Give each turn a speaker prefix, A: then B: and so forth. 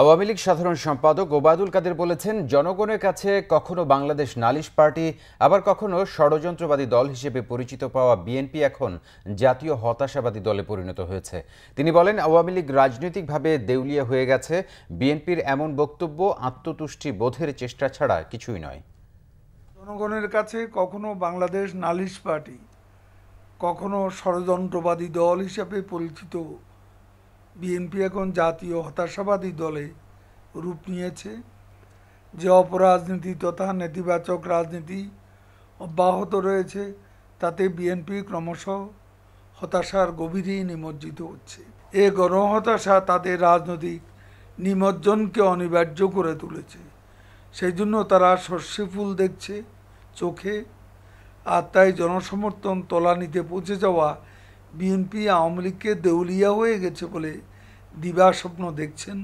A: আওয়ামী লীগ সাধারণ সম্পাদক ওবায়দুল কাদের বলেছেন জনগণের কাছে কখনো বাংলাদেশ নালিশ পার্টি আবার কখনো ষড়যন্ত্রবাদী দল হিসেবে পরিচিত পাওয়া বিএনপি এখন জাতীয় হতাশাবাদী দলে পরিণত হয়েছে তিনি বলেন আওয়ামী লীগ রাজনৈতিকভাবে দেউলিয়া হয়ে গেছে বিএনপির এমন বক্তব্য আত্মতুষ্টি বোধের চেষ্টা ছাড়া কিছুই নয়
B: জনগণের কাছে কখনো বাংলাদেশ নালিশ পার্টি কখনো ষড়যন্ত্রবাদী দল হিসেবে পরিচিত বিএনপি এখন জাতীয় হতাশাবাদী দলে রূপ নিয়েছে যে অপরাজনীতি তথা নেতিবাচক রাজনীতি অব্যাহত রয়েছে তাতে বিএনপি ক্রমশ হতাশার গভীরেই নিমজ্জিত হচ্ছে এ গণহতাশা তাদের রাজনৈতিক নিমজ্জনকে অনিবার্য করে তুলেছে সেই জন্য তারা শস্যে ফুল দেখছে চোখে আর তাই জনসমর্থন তলানিতে পৌঁছে যাওয়া বিএনপি আওয়ামী লীগকে দেউলিয়া হয়ে গেছে বলে দিবাস্বপ্ন দেখছেন